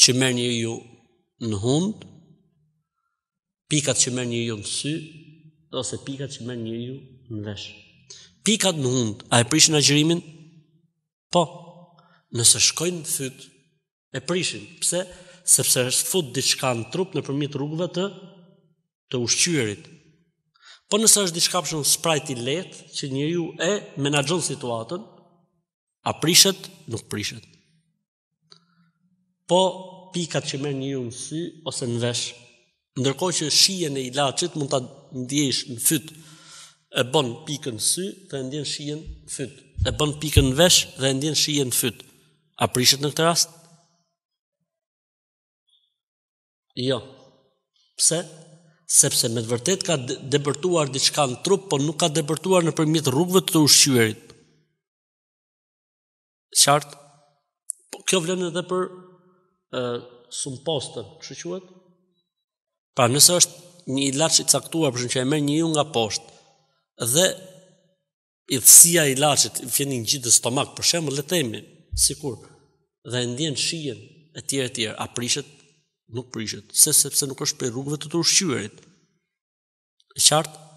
që merë një ju në hund, pikat që merë një ju në sy, ose pikat që merë një ju në vesh. Pikat në hund, a e prishin gjërimin? Po, nëse shkojnë fyt, e prishin. Pse? Sepse është fut diçka në trup në përmjet rrugëve të, të ushqyërit. Po nëse është diçka për shumë sprajt i letë, që një ju e menagjon situatën, a prishet, nuk prishet po pikat që merë një në sy ose në vesh. Ndërko që shijen e ilacit mund të ndjesh në fyt e bën pikën në sy dhe ndjen shijen në fyt. E bën pikën në vesh dhe e ndjen shijen në fyt. A prishet në këtë rast? Jo. Pse? Sepse me të vërtet ka debërtuar diçka në trup, po nuk ka debërtuar në përmjet rrugëve të ushqyërit. Qartë? Po, kjo vlenë edhe për sumpostën, kështu quhet. Pra nëse është një ilaç i caktuar për shkak që e merr njëu nga poshtë dhe idhësia e ilaçit vjen në gjithë stomak, për shembull, le të themi, sikur dhe e ndjen shijen e tjerë e tjerë, a prishet? Nuk prishet, se sepse nuk është për rrugëve të të ushqyërit. E qartë?